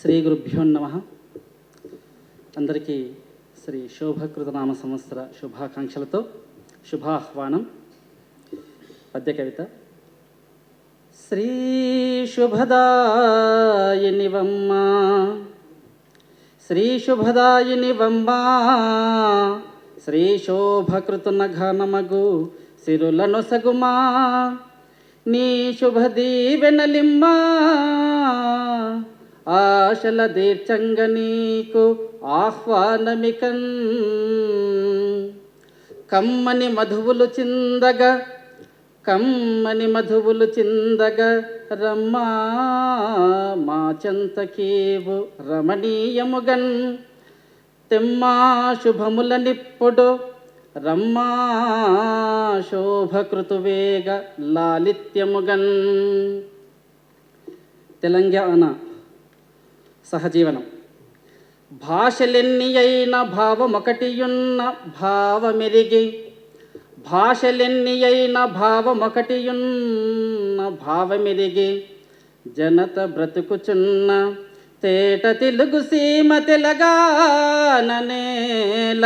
శ్రీ గురుభ్యో నమ అందరికీ శ్రీ శోభకృత నామ సంవత్సర శుభాకాంక్షలతో శుభాహ్వానం పద్య కవిత శ్రీ శుభదాయని వమ్మ శ్రీ శుభదాయని వమ్మ శ్రీ శోభకృతున ఘనమగు సిరులను సగుమా నీ శుభదీవెనలిమ్మా ఆశల దీర్చంగ నీకు ఆహ్వానమికన్ కమ్మని మధువులు చిందగ కమ్మని మధువులు చిందగ రమ్మా మా చెంతకేవు రమణీయముగన్ తెమ్మా శుభముల నిప్పుడు రమ్మా శోభకృతువేగ లాలిత్యముగన్ తెలంగాణ సహజీవనం భాషలెన్ని అయిన భావమొకటియున్న భావమెరిగి భాషలెన్ని అయిన భావమొకటియున్న భావమెరిగి జనత బ్రతుకుచున్న తేట తెలుగు సీమ తెలగాననేల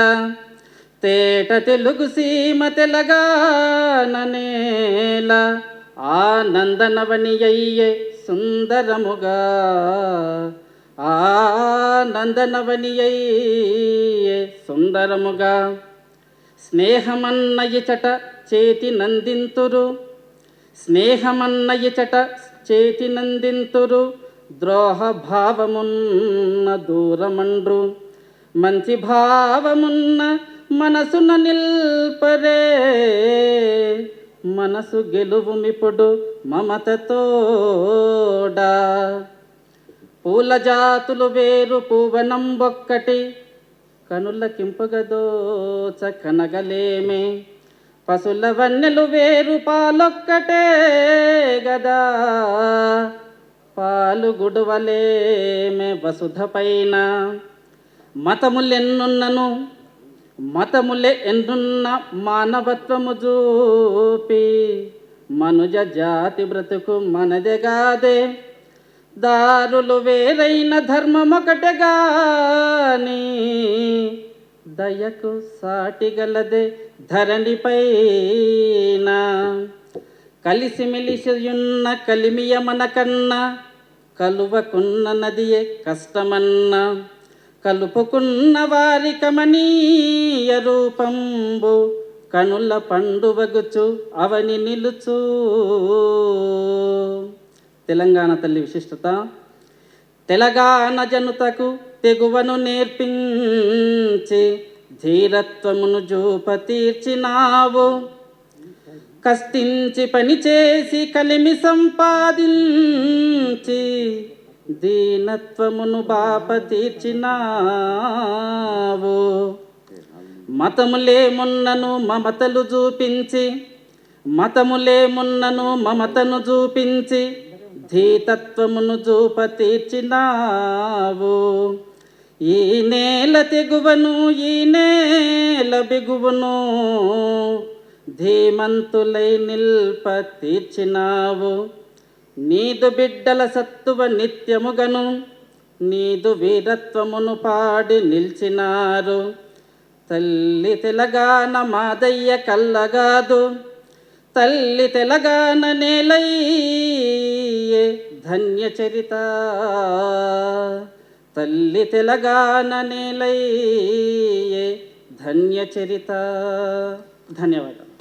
తేట తెలుగు సీమ తెలగాననేల ఆనందనవని అయ్యే సుందరముగా ఆనందనవనియై సుందరముగా స్నేహమన్నయిచట చేతి నందింతురు స్నేహమన్నయిచట చేతి నందింతురు ద్రోహ భావమున్న దూరమండ్రు మంచి భావమున్న మనసున నిల్పరే మనసు మిప్పుడు మమతతోడా పూల జాతులు వేరు పూవనం బొక్కటి కనుల కింపగదోచ కనగలేమే పశుల వన్నెలు వేరు పాలొక్కటే గదా పాలు గుడవలేమే వసుధ పైన మతములెన్నున్నను మతములే ఎన్నున్న మానవత్వము చూపి మనుజ జాతి బ్రతుకు మనదే కాదే దారులు వేరైన ఒకటగాని దయకు సాటిగలదే ధరణిపైన కలిసిమిలిసియున్న కలిమియమన కన్నా కలువకున్న నదియే కష్టమన్నా కలుపుకున్న వారి కమనీయ రూపంబు కనుల పండువగుచు అవని నిలుచూ తెలంగాణ తల్లి విశిష్టత తెలంగాణ జనుతకు తెగువను నేర్పించి ధీరత్వమును జూప తీర్చినావు కష్టించి పనిచేసి కలిమి సంపాదించి దీనత్వమును బాప తీర్చినావు మతములేమున్నను మమతలు చూపించి మతములేమున్నను మమతను చూపించి ధీతత్వమును చూప తీర్చినావు ఈ నేల తెగువను ఈ నేల బిగువను ధీమంతులై నిల్ప తీర్చినావు నీదు బిడ్డల సత్తువ నిత్యముగను నీదు వీరత్వమును పాడి నిలిచినారు తల్లి తెలగాన మాదయ్య కల్లగాదు तल्ली तेलगाननेने धन्यचरिता तल्लीलगानने धन्यचरिता धन्यवाद